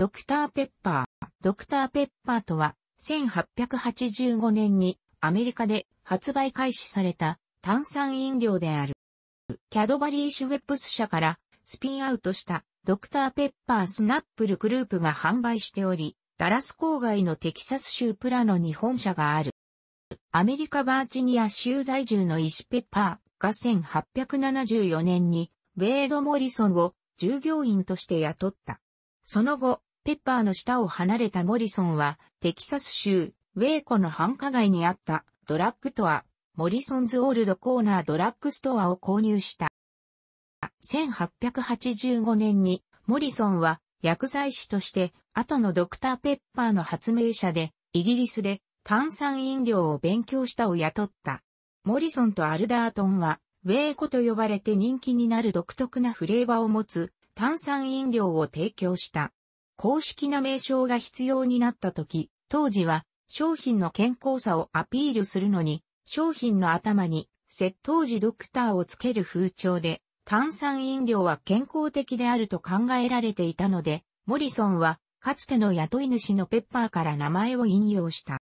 ドクターペッパー。ドクターペッパーとは、1885年にアメリカで発売開始された炭酸飲料である。キャドバリー・シュウェップス社からスピンアウトしたドクターペッパースナップルグループが販売しており、ダラス郊外のテキサス州プラノに本社がある。アメリカバーチニア州在住の石ペッパーが1874年にベイド・モリソンを従業員として雇った。その後、ペッパーの下を離れたモリソンは、テキサス州、ウェイコの繁華街にあったドラッグとは、モリソンズオールドコーナードラッグストアを購入した。1885年に、モリソンは薬剤師として、後のドクターペッパーの発明者で、イギリスで炭酸飲料を勉強したを雇った。モリソンとアルダートンは、ウェイコと呼ばれて人気になる独特なフレーバーを持つ炭酸飲料を提供した。公式な名称が必要になった時、当時は商品の健康さをアピールするのに、商品の頭に窃盗時ドクターをつける風潮で、炭酸飲料は健康的であると考えられていたので、モリソンはかつての雇い主のペッパーから名前を引用した。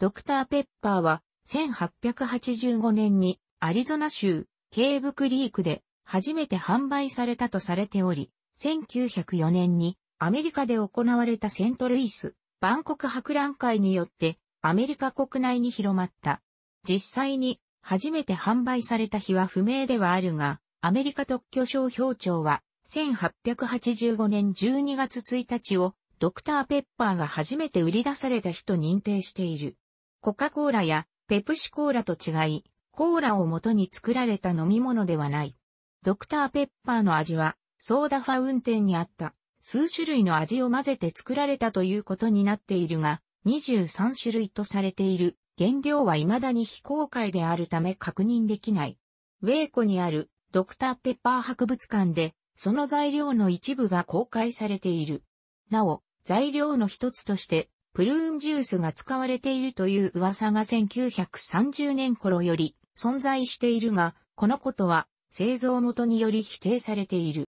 ドクターペッパーは1885年にアリゾナ州ケーブクリークで初めて販売されたとされており、1904年にアメリカで行われたセントルイス、万国博覧会によってアメリカ国内に広まった。実際に初めて販売された日は不明ではあるが、アメリカ特許商標庁は1885年12月1日をドクターペッパーが初めて売り出された日と認定している。コカ・コーラやペプシコーラと違い、コーラを元に作られた飲み物ではない。ドクターペッパーの味はソーダファウンテンにあった。数種類の味を混ぜて作られたということになっているが、23種類とされている原料は未だに非公開であるため確認できない。ウェイコにあるドクターペッパー博物館で、その材料の一部が公開されている。なお、材料の一つとして、プルーンジュースが使われているという噂が1930年頃より存在しているが、このことは製造元により否定されている。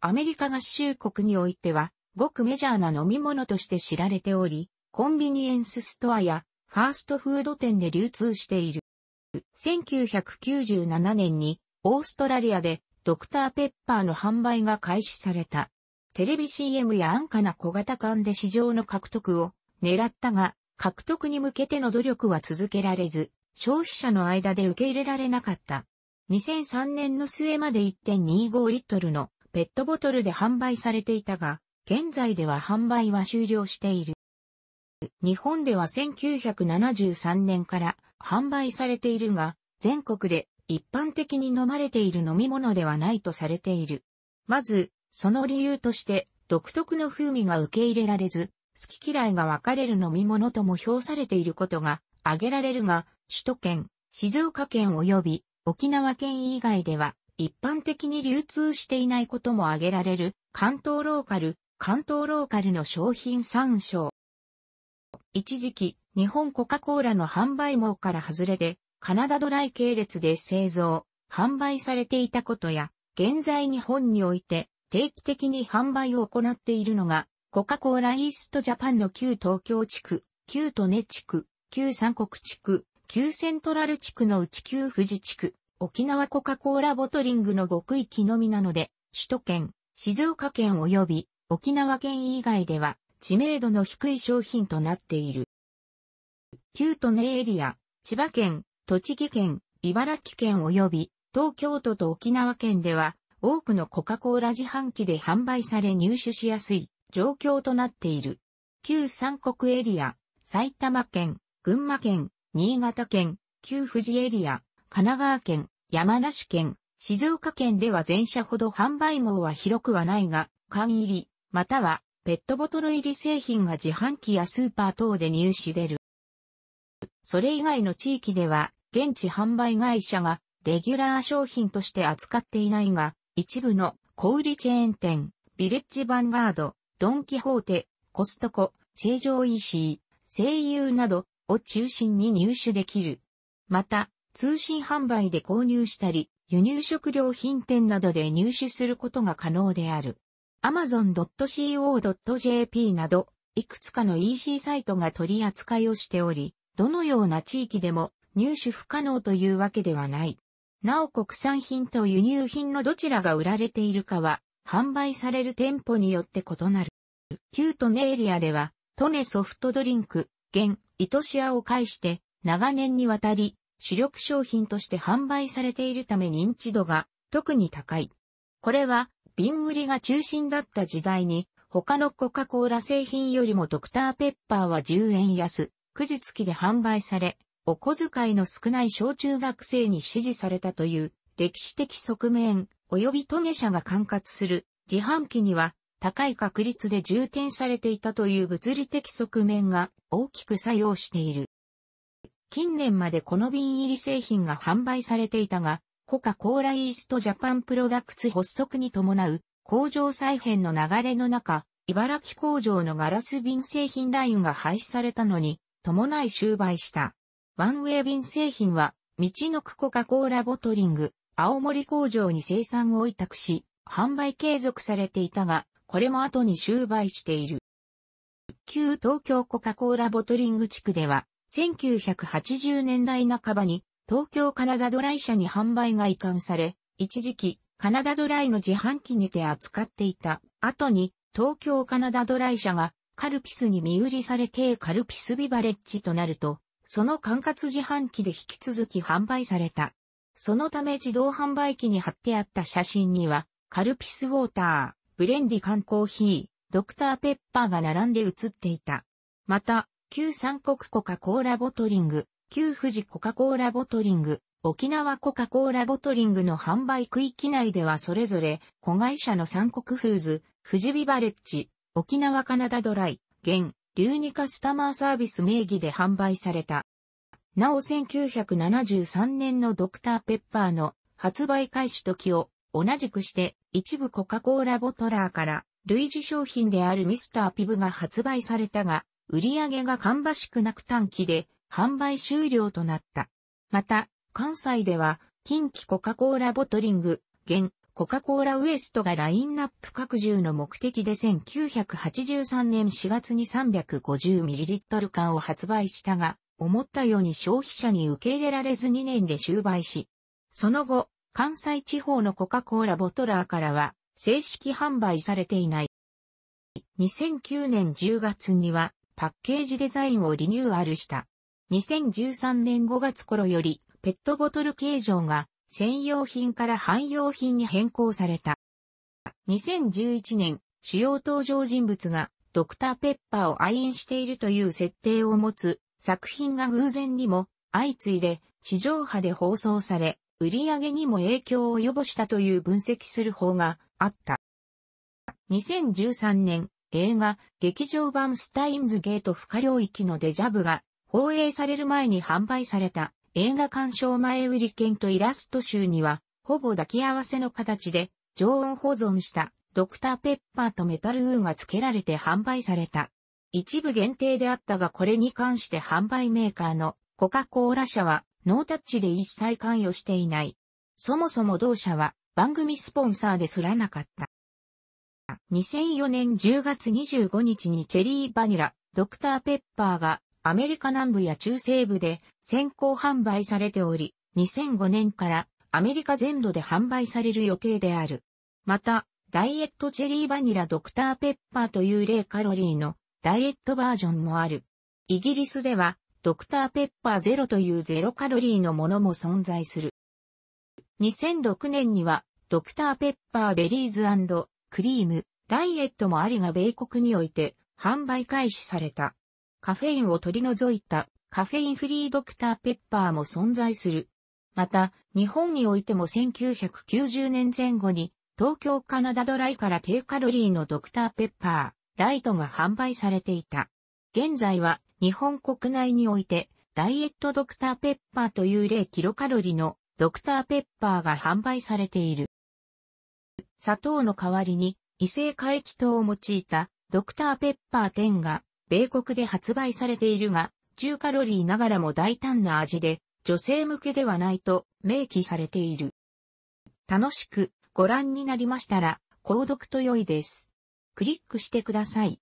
アメリカ合衆国においては、ごくメジャーな飲み物として知られており、コンビニエンスストアやファーストフード店で流通している。1997年にオーストラリアでドクターペッパーの販売が開始された。テレビ CM や安価な小型缶で市場の獲得を狙ったが、獲得に向けての努力は続けられず、消費者の間で受け入れられなかった。2003年の末まで1.25リットルのペットボトルで販売されていたが、現在では販売は終了している。日本では1973年から販売されているが、全国で一般的に飲まれている飲み物ではないとされている。まず、その理由として、独特の風味が受け入れられず、好き嫌いが分かれる飲み物とも評されていることが挙げられるが、首都圏、静岡県及び沖縄県以外では一般的に流通していないことも挙げられる、関東ローカル、関東ローカルの商品参照。一時期、日本コカ・コーラの販売網から外れて、カナダドライ系列で製造、販売されていたことや、現在日本において定期的に販売を行っているのが、コカ・コーライーストジャパンの旧東京地区、旧利根地区、旧三国地区、旧セントラル地区の内旧富士地区、沖縄コカ・コーラボトリングの極意域のみなので、首都圏、静岡県及び沖縄県以外では知名度の低い商品となっている。旧都内エリア、千葉県、栃木県、茨城県及び東京都と沖縄県では多くのコカ・コーラ自販機で販売され入手しやすい状況となっている。旧三国エリア、埼玉県、群馬県、新潟県、旧富士エリア、神奈川県、山梨県、静岡県では全社ほど販売網は広くはないが、缶入り、またはペットボトル入り製品が自販機やスーパー等で入手出る。それ以外の地域では、現地販売会社がレギュラー商品として扱っていないが、一部の小売チェーン店、ビレッジヴァンガード、ドンキホーテ、コストコ、成城石井、声優などを中心に入手できる。また、通信販売で購入したり、輸入食料品店などで入手することが可能である。amazon.co.jp など、いくつかの EC サイトが取り扱いをしており、どのような地域でも入手不可能というわけではない。なお国産品と輸入品のどちらが売られているかは、販売される店舗によって異なる。旧トネエリアでは、トネソフトドリンク、現、イトシアを介して、長年にわたり、主力商品として販売されているため認知度が特に高い。これは、瓶売りが中心だった時代に、他のコカ・コーラ製品よりもドクターペッパーは10円安、くじ付きで販売され、お小遣いの少ない小中学生に支持されたという歴史的側面、及びトゲ社が管轄する自販機には高い確率で充填されていたという物理的側面が大きく作用している。近年までこの瓶入り製品が販売されていたが、コカ・コーライーストジャパンプロダクツ発足に伴う工場再編の流れの中、茨城工場のガラス瓶製品ラインが廃止されたのに、伴い終売した。ワンウェイ瓶製品は、道のくコカ・コーラボトリング、青森工場に生産を委託し、販売継続されていたが、これも後に終売している。旧東京コカ・コーラボトリング地区では、1980年代半ばに東京カナダドライ社に販売が移管され、一時期カナダドライの自販機にて扱っていた後に東京カナダドライ社がカルピスに身売りされて、カルピスビバレッジとなると、その管轄自販機で引き続き販売された。そのため自動販売機に貼ってあった写真には、カルピスウォーター、ブレンディ缶コーヒー、ドクターペッパーが並んで写っていた。また、旧三国コカ・コーラボトリング、旧富士コカ・コーラボトリング、沖縄コカ・コーラボトリングの販売区域内ではそれぞれ、子会社の三国フーズ、富士ビバレッジ、沖縄カナダドライ、現、流にカスタマーサービス名義で販売された。なお1973年のドクターペッパーの発売開始時を同じくして一部コカ・コーラボトラーから類似商品であるミスターピブが発売されたが、売り上げが芳しくなく短期で販売終了となった。また、関西では、近畿コカ・コーラボトリング、現、コカ・コーラウエストがラインナップ拡充の目的で1983年4月に 350ml 缶を発売したが、思ったように消費者に受け入れられず2年で終売し、その後、関西地方のコカ・コーラボトラーからは、正式販売されていない。2009年10月には、パッケージデザインをリニューアルした。2013年5月頃より、ペットボトル形状が専用品から汎用品に変更された。2011年、主要登場人物がドクターペッパーを愛飲しているという設定を持つ作品が偶然にも相次いで地上波で放送され、売り上げにも影響を及ぼしたという分析する方があった。2013年、映画、劇場版スタインズゲート不可領域のデジャブが、放映される前に販売された、映画鑑賞前売り券とイラスト集には、ほぼ抱き合わせの形で、常温保存したドクターペッパーとメタルウーが付けられて販売された。一部限定であったがこれに関して販売メーカーのコカ・コーラ社はノータッチで一切関与していない。そもそも同社は番組スポンサーですらなかった。2004年10月25日にチェリーバニラ、ドクターペッパーがアメリカ南部や中西部で先行販売されており、2005年からアメリカ全土で販売される予定である。また、ダイエットチェリーバニラドクターペッパーという0カロリーのダイエットバージョンもある。イギリスではドクターペッパーゼロというゼロカロリーのものも存在する。2006年にはドクターペッパーベリーズクリーム、ダイエットもありが米国において販売開始された。カフェインを取り除いたカフェインフリードクターペッパーも存在する。また、日本においても1990年前後に東京カナダドライから低カロリーのドクターペッパー、ライトが販売されていた。現在は日本国内においてダイエットドクターペッパーという0キロカロリーのドクターペッパーが販売されている。砂糖の代わりに異性回帰糖を用いたドクターペッパー10が米国で発売されているが、中カロリーながらも大胆な味で、女性向けではないと明記されている。楽しくご覧になりましたら、購読と良いです。クリックしてください。